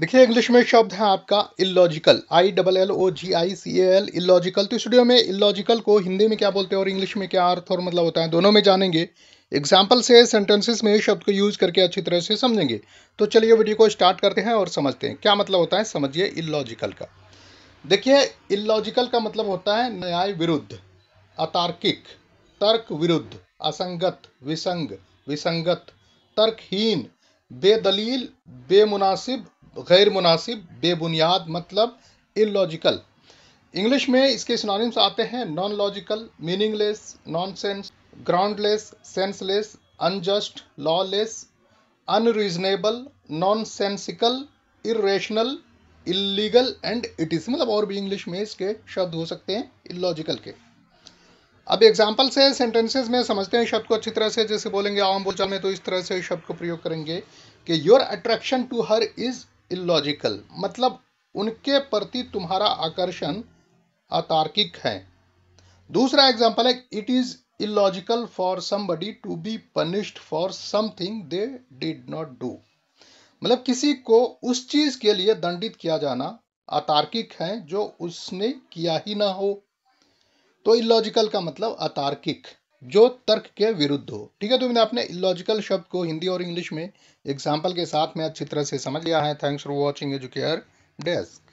देखिए इंग्लिश में शब्द है आपका illogical I double L O G I C L illogical तो स्टूडियो में इलॉजिकल को हिंदी में क्या बोलते हैं और इंग्लिश में क्या अर्थ और मतलब होता है दोनों में जानेंगे एग्जाम्पल से सेंटेंसेस में शब्द को यूज करके अच्छी तरह से समझेंगे तो चलिए वीडियो को स्टार्ट करते हैं और समझते हैं क्या मतलब होता है समझिए इलॉजिकल का देखिए इलॉजिकल का मतलब होता है न्याय विरुद्ध अतार्किक तर्क विरुद्ध असंगत विसंग विसंगत तर्कहीन बेदलील बेमुनासिब गैर मुनासिब बेबुनियाद मतलब इलॉजिकल इंग्लिश में इसके सिनोनिम्स आते हैं non logical meaningless nonsense groundless senseless unjust lawless unreasonable nonsensical irrational illegal and it is मतलब और भी इंग्लिश में इसके शब्द हो सकते हैं इलॉजिकल के अब एग्जाम्पल से सेंटेंसेज में समझते हैं शब्द को अच्छी तरह से जैसे बोलेंगे आम बोलचाल में तो इस तरह से शब्द को प्रयोग करेंगे कि your attraction to her is illogical मतलब उनके प्रति तुम्हारा आकर्षण अतार्किक है दूसरा एग्जाम्पल है it is illogical for somebody to be punished for something they did not do मतलब किसी को उस चीज के लिए दंडित किया जाना अतार्किक है जो उसने किया ही ना हो तो इलॉजिकल का मतलब अतार्किक जो तर्क के विरुद्ध हो ठीक है तो मैंने अपने इलॉजिकल शब्द को हिंदी और इंग्लिश में एग्जाम्पल के साथ में अच्छी तरह से समझ लिया है thanks for watching Educare desk